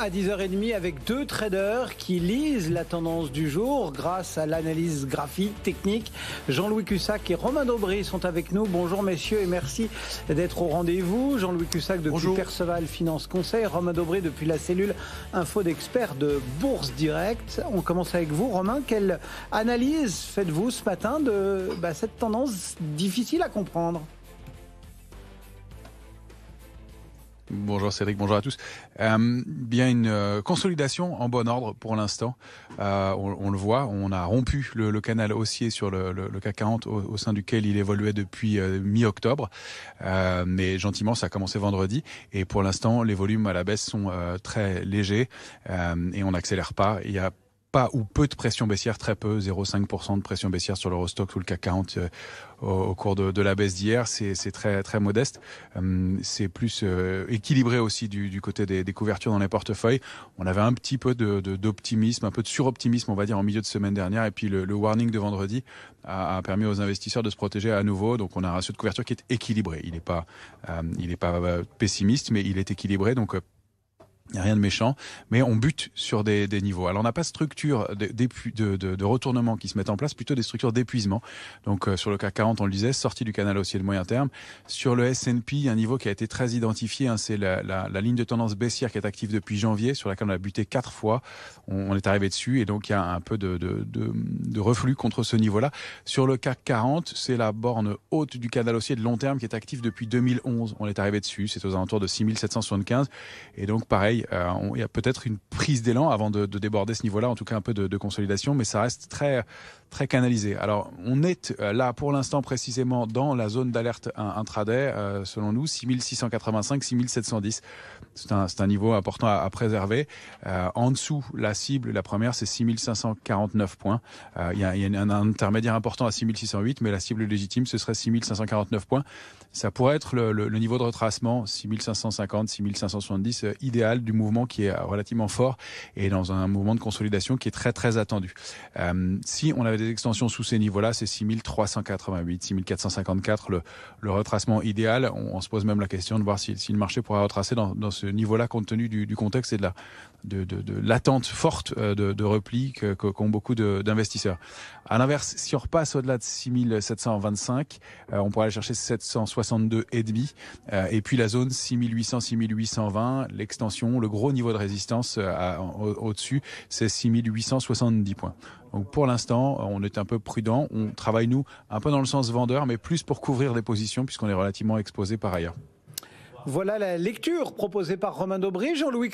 à 10h30 avec deux traders qui lisent la tendance du jour grâce à l'analyse graphique, technique. Jean-Louis Cussac et Romain Daubry sont avec nous. Bonjour messieurs et merci d'être au rendez-vous. Jean-Louis Cussac depuis Perceval Finance Conseil, Romain Daubry depuis la cellule Info d'experts de Bourse Direct. On commence avec vous Romain. Quelle analyse faites-vous ce matin de bah, cette tendance difficile à comprendre Bonjour Cédric, bonjour à tous. Euh, bien une euh, consolidation en bon ordre pour l'instant. Euh, on, le voit, on a rompu le, canal haussier sur le, le, CAC 40 au, sein duquel il évoluait depuis mi-octobre. mais gentiment, ça a commencé vendredi. Et pour l'instant, les volumes à la baisse sont très légers et on n'accélère pas. Il y a pas ou peu de pression baissière, très peu, 0,5% de pression baissière sur l'Eurostock ou le CAC 40 euh, au, cours de, la baisse d'hier. C'est très, très modeste. Euh, c'est plus euh, équilibré aussi du, côté des, couvertures dans les portefeuilles. On avait un petit peu d'optimisme, un peu de suroptimisme, on va dire, en milieu de semaine dernière. Et puis le, warning de vendredi a, permis aux investisseurs de se protéger à nouveau. Donc on a un ratio de couverture qui est équilibré. Il n'est pas, pas pessimiste, mais il est équilibré. Donc il n'y a rien de méchant, mais on bute sur des, niveaux. Alors on n'a pas de structure de, de, retournement qui se met en place, plutôt des structures d'épuisement. Donc euh, sur le CAC 40, on le disait, sortie du canal haussier de moyen terme. Sur le S&P, un niveau qui a été très identifié, hein, c'est la, ligne de tendance baissière qui est active depuis janvier, sur laquelle on a buté quatre fois. On, est arrivé dessus et donc il y a un peu de, de reflux contre ce niveau-là. Sur le CAC 40, c'est la borne haute du canal haussier de long terme qui est active depuis 2011. On est arrivé dessus, c'est aux alentours de 6775. Et donc pareil, euh, il y a peut-être une prise d'élan avant de, déborder ce niveau-là, en tout cas un peu de, consolidation, mais ça reste très très canalisé. Alors on est euh, là pour l'instant précisément dans la zone d'alerte intraday, euh, selon nous, 6685, 6710. C'est un, niveau important à, préserver. en dessous, la cible, la première, c'est 6549 points. Il y, a, un intermédiaire important à 6608, mais la cible légitime, ce serait 6549 points. Ça pourrait être le, le niveau de retracement 6550, 6570 idéal du mouvement qui est euh, relativement fort et dans un mouvement de consolidation qui est très très attendu. Euh, si on avait des extensions sous ces niveaux-là, c'est 6388, 6454, le, le retracement idéal. On, se pose même la question de voir si, le marché pourrait retracer dans, ce niveau-là compte tenu du, contexte et de la de, l'attente forte euh, de, repli qu'ont que, beaucoup d'investisseurs. À l'inverse, si on repasse au-delà de 6725, on pourrait aller chercher 762 et demi, et puis la zone 6800, 6820, l'extension le gros niveau de résistance euh, au-dessus, c'est 6870 points. Donc pour l'instant, on est un peu prudent. On travaille, nous, un peu dans le sens vendeur, mais plus pour couvrir des positions, puisqu'on est relativement exposé par ailleurs. Voilà la lecture proposée par Romain Daubry. Jean-Louis